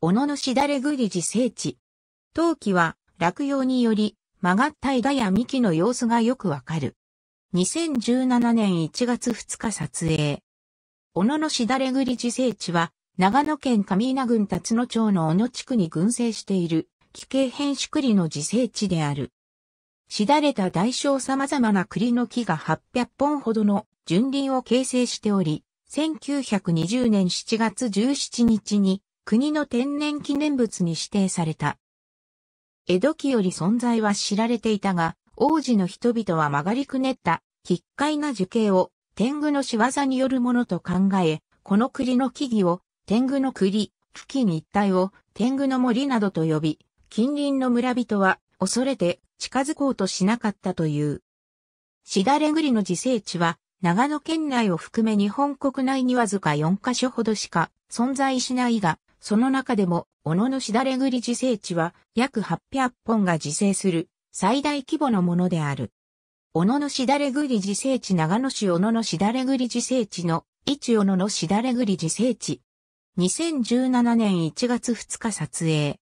小野のしだれぐり自生地。陶器は落葉により曲がった枝や幹の様子がよくわかる。2017年1月2日撮影。小野のしだれぐり自生地は、長野県上稲郡辰野町の小野地区に群生している、奇形変種栗の自生地である。しだれた大小様々な栗の木が800本ほどの純林を形成しており、1920年7月17日に国の天然記念物に指定された。江戸期より存在は知られていたが、王子の人々は曲がりくねった、奇怪な樹形を天狗の仕業によるものと考え、この栗の木々を天狗の栗、付近一帯を天狗の森などと呼び、近隣の村人は恐れて近づこうとしなかったという。しだれ栗の自生地は長野県内を含め日本国内にわずか4カ所ほどしか存在しないが、その中でも、小野のしだれ栗自生地は、約800本が自生する、最大規模のものである。小野のしだれ栗自生地長野市小野のしだれ栗自生地の、一小野のしだれ栗自生地。2017年1月2日撮影。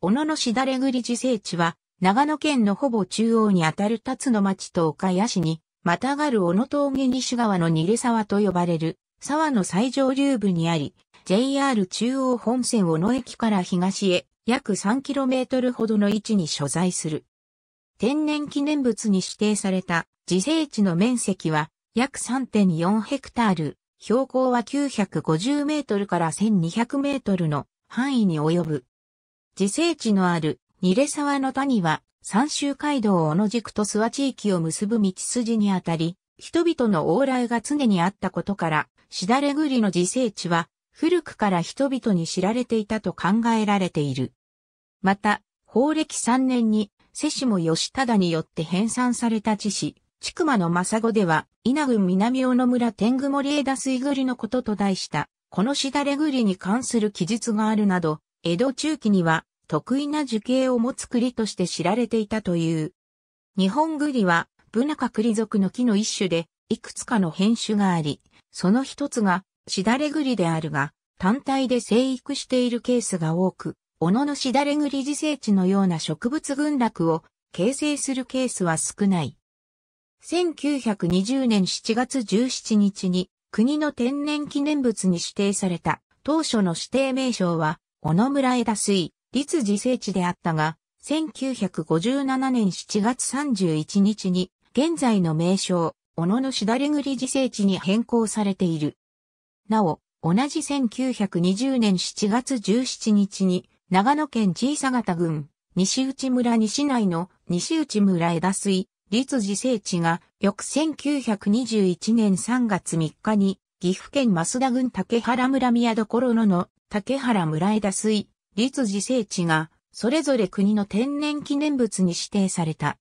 小野のしだれ栗自生地は、長野県のほぼ中央にあたる辰野町と岡谷市に、またがる小野峠西側の逃げ沢と呼ばれる、沢の最上流部にあり、JR 中央本線小野駅から東へ約 3km ほどの位置に所在する。天然記念物に指定された自生地の面積は約3.4ヘクタール、標高は950メートルから1200メートルの範囲に及ぶ。自生地のあるニレ沢の谷は三州街道を野軸と諏訪地域を結ぶ道筋にあたり、人々の往来が常にあったことから、しだれぐりの自生地は古くから人々に知られていたと考えられている。また、法暦3年に、瀬下義忠によって編纂された地史、筑馬の政子では、稲郡南小野村天狗森枝水栗のことと題した、このしだれ栗に関する記述があるなど、江戸中期には、得意な樹形を持つ栗として知られていたという。日本栗は、ブナカ栗属の木の一種で、いくつかの変種があり、その一つが、しだれ栗であるが、単体で生育しているケースが多く、小野のしだれ栗自生地のような植物群落を形成するケースは少ない。1920年7月17日に国の天然記念物に指定された当初の指定名称は小野村枝水、立自生地であったが、1957年7月31日に現在の名称、小野のしだれぐり自生地に変更されている。なお、同じ1920年7月17日に、長野県小佐方郡、西内村西内の西内村枝水、立寺聖地が、翌1921年3月3日に、岐阜県増田郡竹原村宮所のの竹原村枝水、立寺聖地が、それぞれ国の天然記念物に指定された。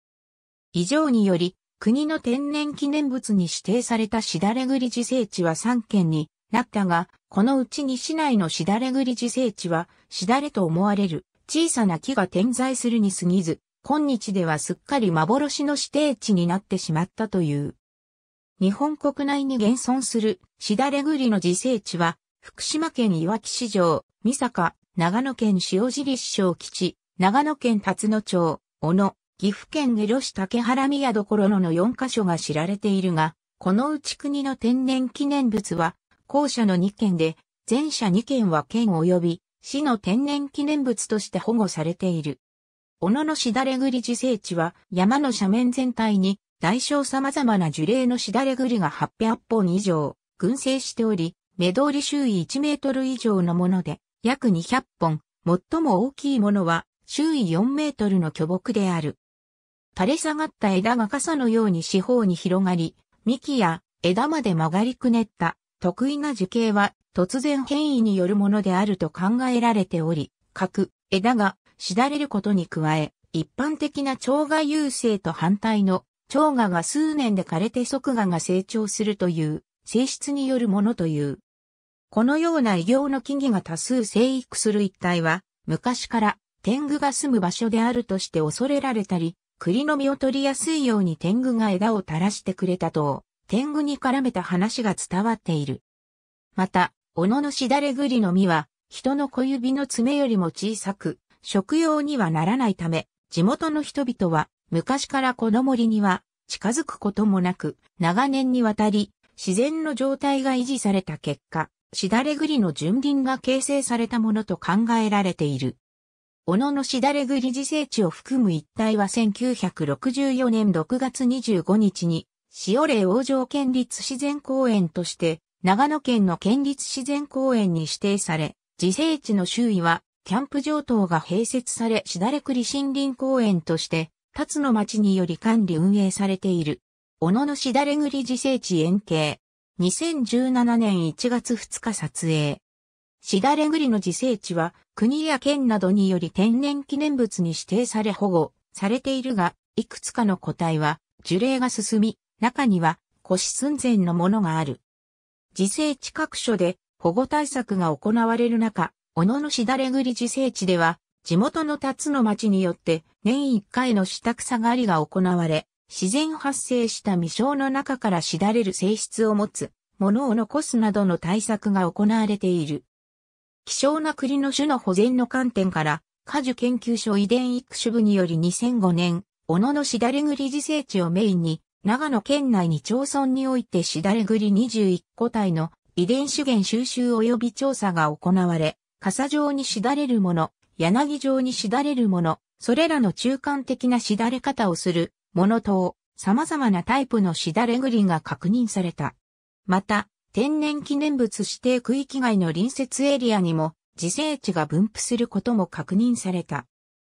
以上により、国の天然記念物に指定されたしだれぐり自生地は3県になったが、このうちに市内のしだれ栗自生地は、しだれと思われる小さな木が点在するに過ぎず、今日ではすっかり幻の指定地になってしまったという。日本国内に現存するしだれ栗の自生地は、福島県いわき市場、三坂、長野県塩尻市小吉、長野県辰野町、小野、岐阜県下呂市竹原宮所の4カ所が知られているが、このうち国の天然記念物は、校舎の2件で、前者2件は県及び市の天然記念物として保護されている。小野のしだれ栗自生地は山の斜面全体に大小様々な樹齢のしだれ栗が800本以上群生しており、目通り周囲1メートル以上のもので約200本、最も大きいものは周囲4メートルの巨木である。垂れ下がった枝が傘のように四方に広がり、幹や枝まで曲がりくねった得意な樹形は突然変異によるものであると考えられており、核、枝がしだれることに加え、一般的な蝶芽優勢と反対の蝶芽が数年で枯れて即芽が成長するという性質によるものという。このような異形の木々が多数生育する一帯は、昔から天狗が住む場所であるとして恐れられたり、栗の実を取りやすいように天狗が枝を垂らしてくれたと天狗に絡めた話が伝わっている。また、小野のしだれぐりの実は、人の小指の爪よりも小さく、食用にはならないため、地元の人々は、昔からこの森には、近づくこともなく、長年にわたり、自然の状態が維持された結果、しだれぐりの純林が形成されたものと考えられている。小野のしだれぐり自生地を含む一帯は1964年6月25日に塩霊王城県立自然公園として、長野県の県立自然公園に指定され、自生地の周囲は、キャンプ場等が併設され、しだれ栗森林公園として、立野町により管理運営されている。小野のしだれ栗自生地園形。2017年1月2日撮影。しだれ栗の自生地は、国や県などにより天然記念物に指定され保護されているが、いくつかの個体は、樹齢が進み、中には腰寸前のものがある。自生地各所で保護対策が行われる中、小野のしだれぐり自生地では、地元の立つの町によって年一回の下草狩りが行われ、自然発生した未生の中からしだれる性質を持つものを残すなどの対策が行われている。希少な栗の種の保全の観点から、果樹研究所遺伝育種部により2005年、小野のしだれぐり自生地をメインに長野県内に町村においてしだれぐり21個体の遺伝資源収集及び調査が行われ、傘状にしだれるもの、柳状にしだれるもの、それらの中間的なしだれ方をするもの等、様々なタイプのしだれぐりが確認された。また、天然記念物指定区域外の隣接エリアにも自生地が分布することも確認された。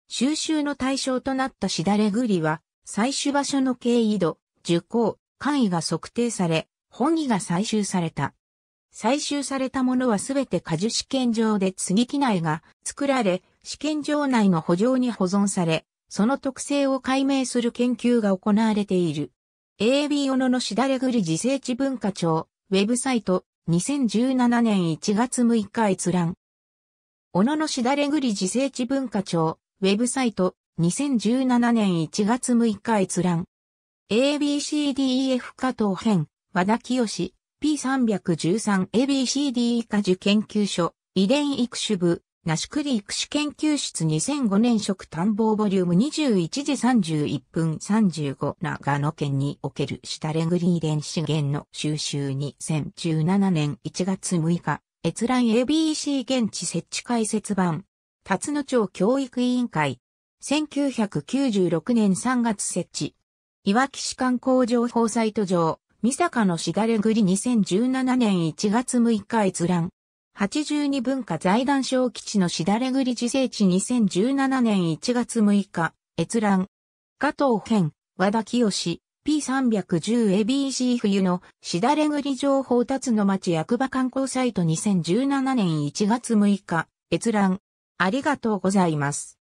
収集の対象となったしだれぐりは、採取場所の経緯度、受講、簡易が測定され、本義が採集された。採集されたものはすべて果樹試験場で継ぎ機内が作られ、試験場内の補助に保存され、その特性を解明する研究が行われている。AB 小野のしだれぐり自生地文化庁、ウェブサイト、2017年1月6日閲覧。小野のしだれぐり自生地文化庁、ウェブサイト、2017年1月6日閲覧。ABCDEF 加藤編、和田清 P313ABCD e 果樹研究所、遺伝育種部、ナシクリ育種研究室2005年食探訪ボリューム21時31分35長野県における下レグリ遺伝子源の収集2017年1月6日、閲覧 ABC 現地設置解説版、辰野町教育委員会、1996年3月設置、いわき市観光情報サイト上、三坂のしがれぐり2017年1月6日閲覧。82文化財団小基地のしだれぐり自生地2017年1月6日、閲覧。加藤編、和田清、P310ABC 冬のしだれぐり情報達の町役場観光サイト2017年1月6日、閲覧。ありがとうございます。